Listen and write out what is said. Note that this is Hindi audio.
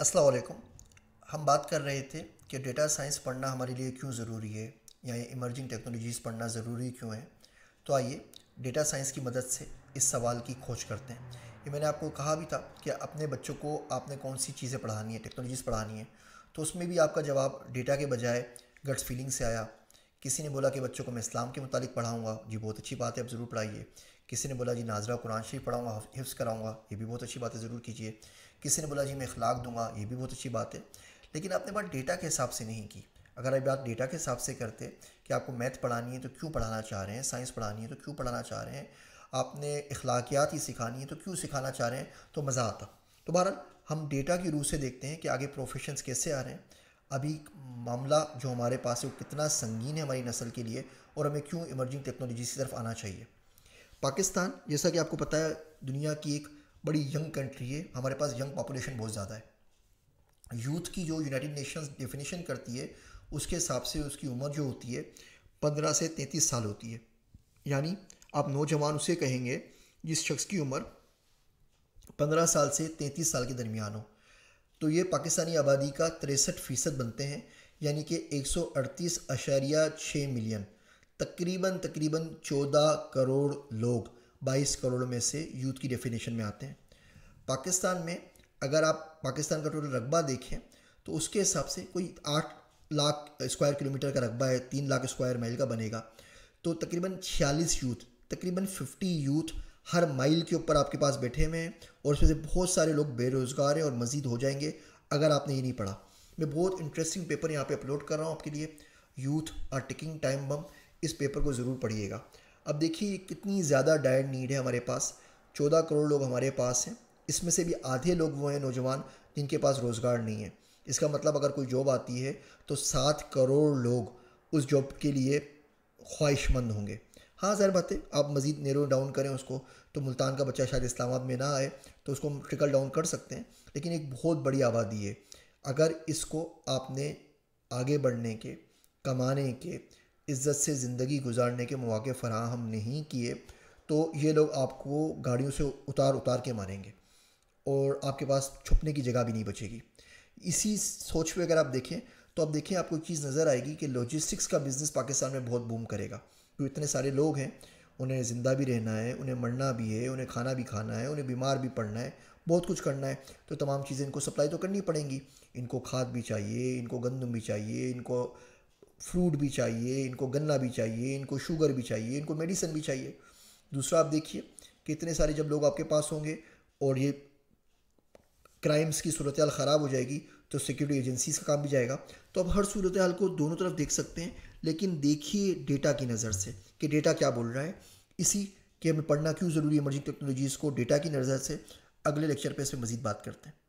असलकुम हम बात कर रहे थे कि डेटा साइंस पढ़ना हमारे लिए क्यों ज़रूरी है या इमर्जिंग टेक्नोलॉजीज़ पढ़ना ज़रूरी क्यों है तो आइए डेटा साइंस की मदद से इस सवाल की खोज करते हैं ये मैंने आपको कहा भी था कि अपने बच्चों को आपने कौन सी चीज़ें पढ़ानी है टेक्नोलॉजीज़ पढ़ानी है तो उसमें भी आपका जवाब डेटा के बजाय गट्स फीलिंग से आया किसी ने बोला कि बच्चों को मैं इस्लाम के मुतालिक पढ़ाऊँगा जी बहुत अच्छी बात है आप ज़रूर पढ़ाइए किसी ने बोला जी नाजरा कुरान शरीफ पढ़ाऊँगा हिफ्स कराऊँगा ये भी बहुत अच्छी बात है ज़रूर कीजिए किसी ने बोला जी मैं अखलाक दूंगा ये भी बहुत अच्छी बात है लेकिन आपने बात डेटा के हिसाब से नहीं की अगर आप बात डेटा के हिसाब से करते कि आपको मैथ पढ़ानी है तो क्यों पढ़ाना चाह रहे हैं साइंस पढ़ानी है तो क्यों पढ़ाना चाह रहे हैं आपने अखलाकियात ही सिखानी है तो क्यों सिखाना चाह रहे हैं तो मज़ा आता तो बहरहाल हम डेटा की रूह से देखते हैं कि आगे प्रोफेशंस कैसे आ रहे हैं अभी मामला जो हमारे पास है वो कितना संगीन है हमारी नस्ल के लिए और हमें क्यों इमर्जिंग टेक्नोलॉजी की तरफ आना चाहिए पाकिस्तान जैसा कि आपको पता है दुनिया की एक बड़ी यंग कंट्री है हमारे पास यंग पॉपुलेशन बहुत ज़्यादा है यूथ की जो यूनाइटेड नेशंस डेफिनेशन करती है उसके हिसाब से उसकी उम्र जो होती है पंद्रह से तैंतीस साल होती है यानी आप नौजवान उसे कहेंगे जिस शख्स की उम्र पंद्रह साल से तैंतीस साल के दरमियान हो तो ये पाकिस्तानी आबादी का तिरसठ फ़ीसद बनते हैं यानी कि एक सौ अड़तीस अशारिया छः मिलियन तकरीबन तकरीबन 14 करोड़ लोग 22 करोड़ में से यूथ की डेफिनेशन में आते हैं पाकिस्तान में अगर आप पाकिस्तान का टोटल रकबा देखें तो उसके हिसाब से कोई आठ लाख स्क्वायर किलोमीटर का रकबा है तीन लाख स्क्वायर माइल का बनेगा तो तकरीबन छियालीस यूथ तकरीबन फिफ्टी यूथ हर माइल के ऊपर आपके पास बैठे हुए हैं और उसमें से बहुत सारे लोग बेरोज़गार हैं और मज़ीद हो जाएंगे अगर आपने ये नहीं पढ़ा मैं बहुत इंटरेस्टिंग पेपर यहाँ पे अपलोड कर रहा हूँ आपके लिए youth are ticking time bomb इस पेपर को ज़रूर पढ़िएगा अब देखिए कितनी ज़्यादा डायर नीड है हमारे पास चौदह करोड़ लोग हमारे पास हैं इसमें से भी आधे लोग वो हैं नौजवान जिनके पास रोज़गार नहीं है इसका मतलब अगर कोई जॉब आती है तो सात करोड़ लोग उस जॉब के लिए ख्वाहिशमंद होंगे हाँ ज़ाहिर बात है आप मज़ीद नेरो डाउन करें उसको तो मुल्तान का बच्चा शायद इस्लामाबाद में ना आए तो उसको ट्रिकल डाउन कर सकते हैं लेकिन एक बहुत बड़ी आबादी है अगर इसको आपने आगे बढ़ने के कमाने के इज़्ज़त से ज़िंदगी गुजारने के मौके फराहम नहीं किए तो ये लोग आपको गाड़ियों से उतार उतार के मारेंगे और आपके पास छुपने की जगह भी नहीं बचेगी इसी सोच पे अगर आप देखें तो आप देखें आपको चीज़ नज़र आएगी कि लॉजिस्टिक्स का बिज़नेस पाकिस्तान में बहुत बूम करेगा तो इतने सारे लोग हैं उन्हें ज़िंदा भी रहना है उन्हें मरना भी है उन्हें खाना भी खाना है उन्हें बीमार भी पड़ना है बहुत कुछ करना है तो तमाम चीज़ें इनको सप्लाई तो करनी पड़ेंगी इनको खाद भी चाहिए इनको गंदम भी चाहिए इनको फ्रूट भी चाहिए इनको गन्ना भी चाहिए इनको शुगर भी चाहिए इनको मेडिसिन भी चाहिए दूसरा आप देखिए कितने सारे जब लोग आपके पास होंगे और ये क्राइम्स की सूरत हाल ख़राब हो जाएगी तो सिक्योरिटी एजेंसीज का काम भी जाएगा तो आप हर सूरत हाल को दोनों तरफ देख सकते हैं लेकिन देखिए डेटा की नज़र से कि डेटा क्या बोल रहा है इसी के हमें पढ़ना क्यों ज़रूरी है इमर्जिंग टेक्नोलॉजीज़ को डेटा की नज़र से अगले लेक्चर पे इस पर मज़ीद बात करते हैं